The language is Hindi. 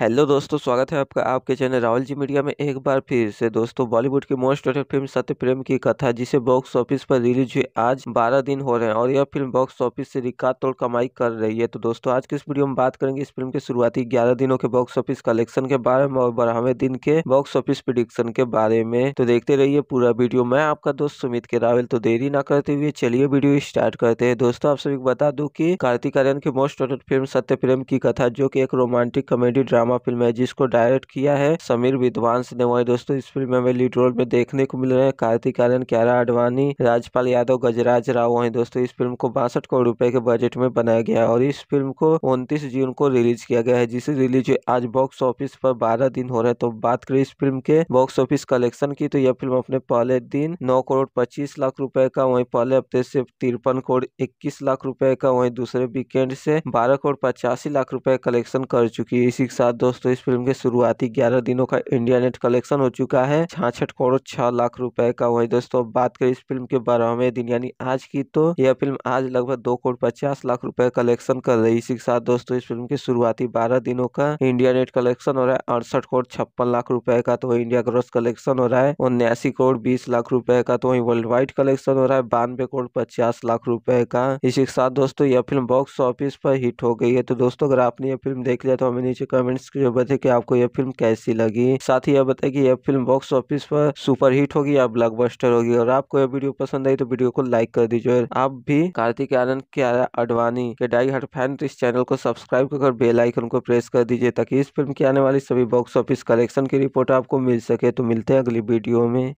हेलो दोस्तों स्वागत है आपका आपके चैनल राहुल जी मीडिया में एक बार फिर से दोस्तों बॉलीवुड की मोस्ट रेटेड फिल्म सत्य प्रेम की कथा जिसे बॉक्स ऑफिस पर रिलीज हुई आज 12 दिन हो रहे हैं और यह फिल्म बॉक्स ऑफिस से रिकॉर्ड तोड़ कमाई कर रही है तो दोस्तों आज की इस वीडियो में बात करेंगे इस फिल्म के शुरुआती ग्यारह दिनों के बॉक्स ऑफिस कलेक्शन के बारे में और बारहवें दिन के बॉक्स ऑफिस प्रिडिक्शन के बारे में तो देखते रहिए पूरा वीडियो मैं आपका दोस्त सुमित के रावल तो देरी ना करते हुए चलिए वीडियो स्टार्ट करते हैं दोस्तों आप सभी को बता दू की कार्तिक आर्यन की मोस्ट रेटेड फिल्म सत्य प्रेम की कथा जो की एक romantic comedy drama drama film है जिसको डायरेक्ट किया है समीर विद्वांस ने वही दोस्तों इस फिल्म में लीड रोल में देखने को मिल रहे हैं कार्तिक आर्यन क्यारा आडवाणी राजपाल यादव गजराज राव वही दोस्तों इस फिल्म को बासठ करोड़ रुपए के बजट में बनाया गया और इस फिल्म को उनतीस जून को रिलीज किया गया है जिसे रिलीज आज बॉक्स ऑफिस पर बारह दिन हो रहे हैं तो बात करें इस फिल्म के बॉक्स ऑफिस कलेक्शन की तो यह फिल्म अपने पहले दिन नौ करोड़ पच्चीस लाख रुपए का वही पहले हफ्ते से तिरपन करोड़ इक्कीस लाख रुपए का वही दूसरे वीकेंड से बारह करोड़ पचासी लाख रुपए कलेक्शन कर चुकी है इसी के साथ दोस्तों इस फिल्म के शुरुआती 11 दिनों का इंडिया नेट कलेक्शन हो चुका है छाछठ करोड़ छह लाख रुपए का वही दोस्तों बात करें इस फिल्म के बारहवें दिन यानी आज की तो यह फिल्म आज लगभग दो करोड़ पचास लाख रुपए कलेक्शन कर रही इसी के साथ दोस्तों इस फिल्म के शुरुआती बारह दिनों का इंडिया नेट कलेक्शन हो रहा है अड़सठ करोड़ छप्पन लाख रुपए का तो वही इंडिया ग्रोस कलेक्शन हो रहा है उन्यासी करोड़ बीस लाख रुपए का तो वही वर्ल्ड वाइड कलेक्शन हो रहा है बानवे करोड़ पचास लाख रुपए का इसी के साथ दोस्तों यह फिल्म बॉक्स ऑफिस पर हिट हो गई है तो दोस्तों अगर आपने यह फिल्म देख लिया तो हमें नीचे कमेंट्स इसकी जरूरत है कि आपको यह फिल्म कैसी लगी साथ ही यह बताए कि यह फिल्म बॉक्स ऑफिस पर सुपर हिट होगी या ब्लॉकबस्टर होगी और आपको यह वीडियो पसंद आई तो वीडियो को लाइक कर दीजिए और आप भी कार्तिक आनंद के अडवाणी के डाई हट फैन तो इस चैनल को सब्सक्राइब कर बेल आइकन को प्रेस कर दीजिए ताकि इस फिल्म की आने वाली सभी बॉक्स ऑफिस कलेक्शन की रिपोर्ट आपको मिल सके तो मिलते हैं अगली वीडियो में